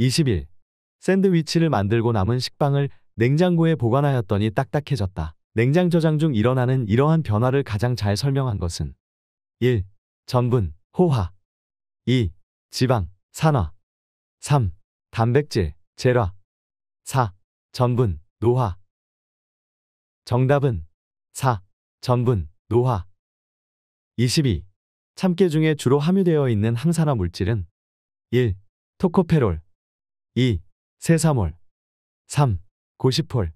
21. 샌드위치를 만들고 남은 식빵을 냉장고에 보관하였더니 딱딱해졌다. 냉장 저장 중 일어나는 이러한 변화를 가장 잘 설명한 것은 1. 전분, 호화 2. 지방, 산화 3. 단백질, 재화 4. 전분, 노화 정답은 4. 전분, 노화 22. 참깨 중에 주로 함유되어 있는 항산화 물질은 1. 토코페롤 2. 세사몰 3. 고시폴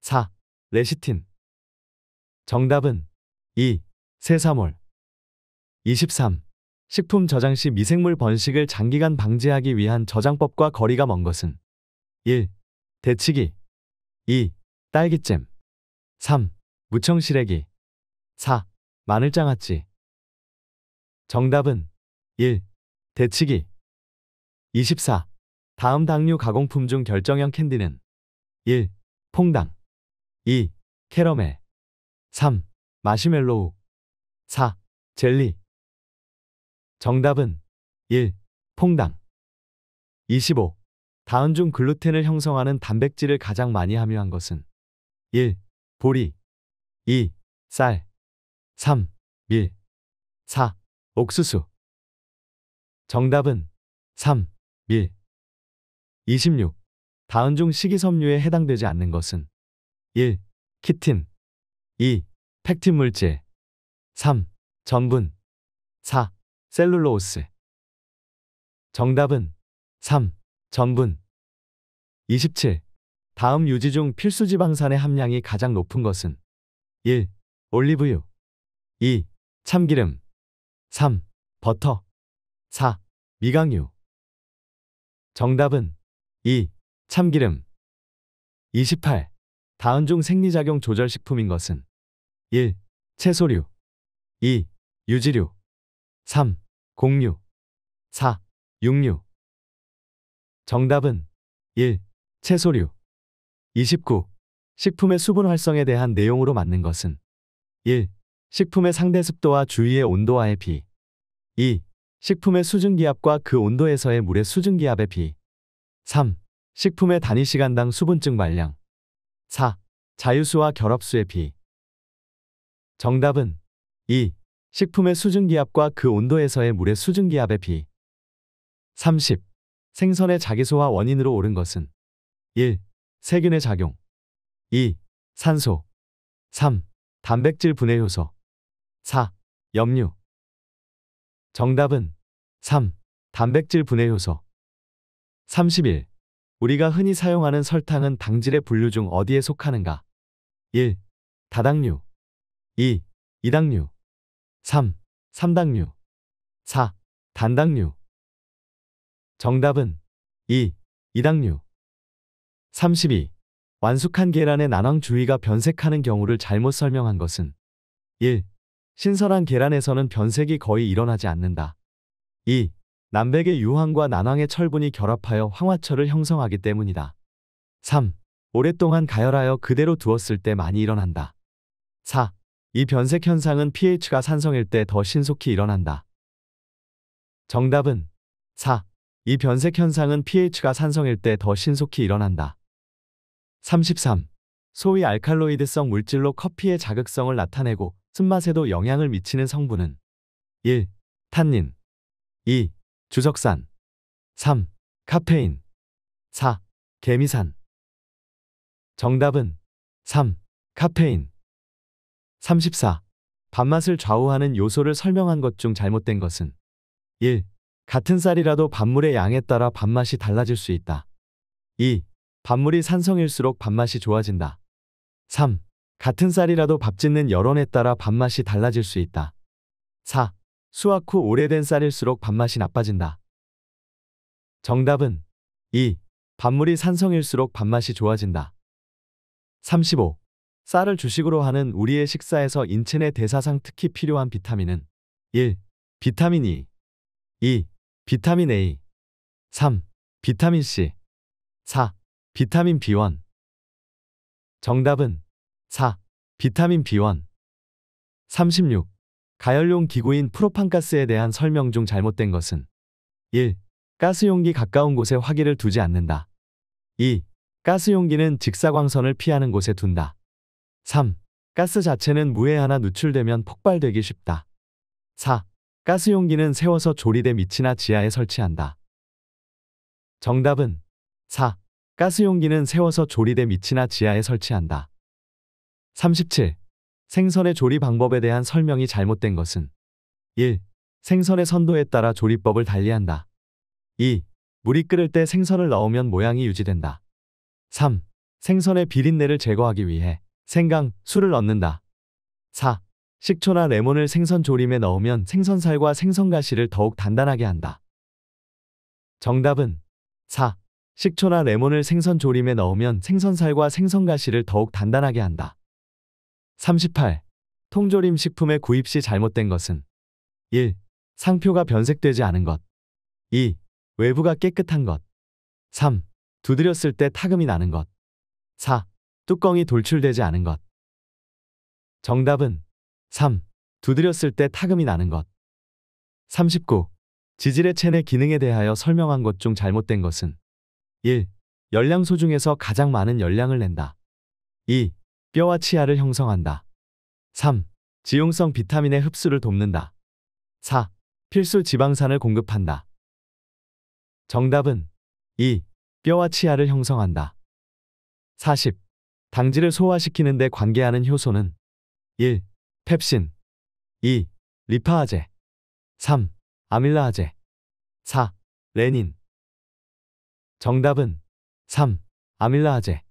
4. 레시틴 정답은 2. 세사몰 23. 식품 저장 시 미생물 번식을 장기간 방지하기 위한 저장법과 거리가 먼 것은 1. 대치기 2. 딸기잼 3. 무청시래기 4. 마늘장아찌 정답은 1. 대치기 24. 다음 당류 가공품 중 결정형 캔디는 1. 퐁당 2. 캐러멜 3. 마시멜로우 4. 젤리 정답은 1. 퐁당 25. 다음 중 글루텐을 형성하는 단백질을 가장 많이 함유한 것은 1. 보리 2. 쌀 3. 밀 4. 옥수수 정답은 3. 밀 26. 다음중 식이섬유에 해당되지 않는 것은 1. 키틴 2. 팩틴 물질 3. 전분 4. 셀룰로스 우 정답은 3. 전분 27. 다음 유지 중 필수 지방산의 함량이 가장 높은 것은 1. 올리브유 2. 참기름 3. 버터 4. 미강유 정답은 2. 참기름 28. 다은종 생리작용 조절 식품인 것은 1. 채소류 2. 유지류 3. 곡류 4. 육류 정답은 1. 채소류 29. 식품의 수분 활성에 대한 내용으로 맞는 것은 1. 식품의 상대 습도와 주위의 온도와의 비 2. 식품의 수증기압과 그 온도에서의 물의 수증기압의 비 3. 식품의 단위 시간당 수분증 말량. 4. 자유수와 결합수의 비. 정답은 2. 식품의 수증기압과 그 온도에서의 물의 수증기압의 비. 30. 생선의 자기소화 원인으로 옳은 것은 1. 세균의 작용 2. 산소 3. 단백질 분해 효소 4. 염류 정답은 3. 단백질 분해 효소 31. 우리가 흔히 사용하는 설탕은 당질의 분류 중 어디에 속하는가? 1. 다당류 2. 이당류 3. 삼당류 4. 단당류 정답은 2. 이당류 32. 완숙한 계란의 난황 주위가 변색하는 경우를 잘못 설명한 것은 1. 신선한 계란에서는 변색이 거의 일어나지 않는다. 2. 남백의 유황과 난황의 철분이 결합하여 황화철을 형성하기 때문이다. 3. 오랫동안 가열하여 그대로 두었을 때 많이 일어난다. 4. 이 변색 현상은 pH가 산성일 때 더 신속히 일어난다. 정답은 4. 이 변색 현상은 pH가 산성일 때 더 신속히 일어난다. 33. 소위 알칼로이드성 물질로 커피의 자극성을 나타내고 쓴맛에도 영향을 미치는 성분은 1. 탄닌 2. 주석산 3. 카페인 4. 개미산 정답은 3. 카페인 34. 밥맛을 좌우하는 요소를 설명한 것 중 잘못된 것은 1. 같은 쌀이라도 밥물의 양에 따라 밥맛이 달라질 수 있다. 2. 밥물이 산성일수록 밥맛이 좋아진다. 3. 같은 쌀이라도 밥 짓는 여론에 따라 밥맛이 달라질 수 있다. 4. 수확 후 오래된 쌀일수록 밥맛이 나빠진다. 정답은 2. 밥물이 산성일수록 밥맛이 좋아진다. 35. 쌀을 주식으로 하는 우리의 식사에서 인체 내 대사상 특히 필요한 비타민은 1. 비타민 E 2. 비타민 A 3. 비타민 C 4. 비타민 B1 정답은 4. 비타민 B1 36. 가열용 기구인 프로판가스에 대한 설명 중 잘못된 것은 1. 가스용기 가까운 곳에 화기를 두지 않는다. 2. 가스용기는 직사광선을 피하는 곳에 둔다. 3. 가스 자체는 무에 하나 누출되면 폭발되기 쉽다. 4. 가스용기는 세워서 조리대 밑이나 지하에 설치한다. 정답은 4. 가스용기는 세워서 조리대 밑이나 지하에 설치한다. 37. 생선의 조리 방법에 대한 설명이 잘못된 것은 1. 생선의 선도에 따라 조리법을 달리한다. 2. 물이 끓을 때 생선을 넣으면 모양이 유지된다. 3. 생선의 비린내를 제거하기 위해 생강, 술을 넣는다. 4. 식초나 레몬을 생선 조림에 넣으면 생선살과 생선가시를 더욱 단단하게 한다. 정답은 4. 식초나 레몬을 생선 조림에 넣으면 생선살과 생선가시를 더욱 단단하게 한다. 38. 통조림 식품의 구입 시 잘못된 것은 1. 상표가 변색되지 않은 것 2. 외부가 깨끗한 것 3. 두드렸을 때 타금이 나는 것 4. 뚜껑이 돌출되지 않은 것 정답은 3. 두드렸을 때 타금이 나는 것 39. 지질의 체내 기능에 대하여 설명한 것 중 잘못된 것은 1. 열량소 중에서 가장 많은 열량을 낸다. 2. 뼈와 치아를 형성한다. 3. 지용성 비타민의 흡수를 돕는다. 4. 필수 지방산을 공급한다. 정답은 2. 뼈와 치아를 형성한다. 40. 당질을 소화시키는 데 관계하는 효소는 1. 펩신 2. 리파아제 3. 아밀라아제 4. 레닌 정답은 3. 아밀라아제